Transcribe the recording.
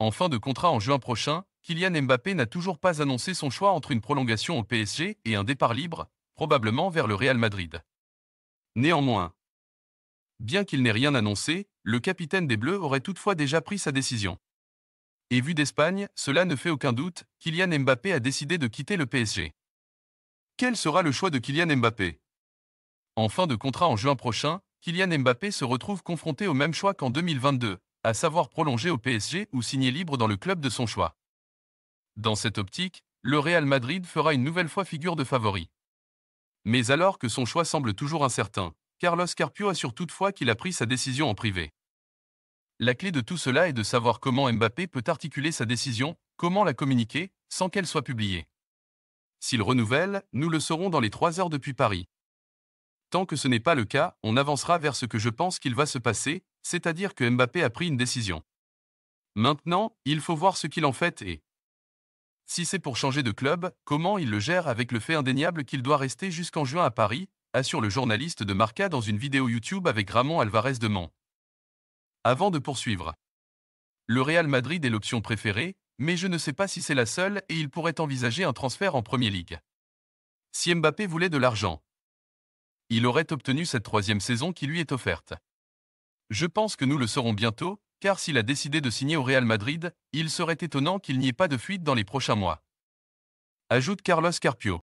En fin de contrat en juin prochain, Kylian Mbappé n'a toujours pas annoncé son choix entre une prolongation au PSG et un départ libre, probablement vers le Real Madrid. Néanmoins, bien qu'il n'ait rien annoncé, le capitaine des Bleus aurait toutefois déjà pris sa décision. Et vu d'Espagne, cela ne fait aucun doute, Kylian Mbappé a décidé de quitter le PSG. Quel sera le choix de Kylian Mbappé En fin de contrat en juin prochain, Kylian Mbappé se retrouve confronté au même choix qu'en 2022, à savoir prolonger au PSG ou signer libre dans le club de son choix. Dans cette optique, le Real Madrid fera une nouvelle fois figure de favori. Mais alors que son choix semble toujours incertain, Carlos Carpio assure toutefois qu'il a pris sa décision en privé. La clé de tout cela est de savoir comment Mbappé peut articuler sa décision, comment la communiquer, sans qu'elle soit publiée. S'il renouvelle, nous le saurons dans les trois heures depuis Paris. Tant que ce n'est pas le cas, on avancera vers ce que je pense qu'il va se passer, c'est-à-dire que Mbappé a pris une décision. Maintenant, il faut voir ce qu'il en fait et si c'est pour changer de club, comment il le gère avec le fait indéniable qu'il doit rester jusqu'en juin à Paris, assure le journaliste de Marca dans une vidéo YouTube avec Ramon Alvarez de Mans. Avant de poursuivre. Le Real Madrid est l'option préférée, mais je ne sais pas si c'est la seule et il pourrait envisager un transfert en Premier League. Si Mbappé voulait de l'argent, il aurait obtenu cette troisième saison qui lui est offerte. Je pense que nous le saurons bientôt, car s'il a décidé de signer au Real Madrid, il serait étonnant qu'il n'y ait pas de fuite dans les prochains mois. Ajoute Carlos Carpio.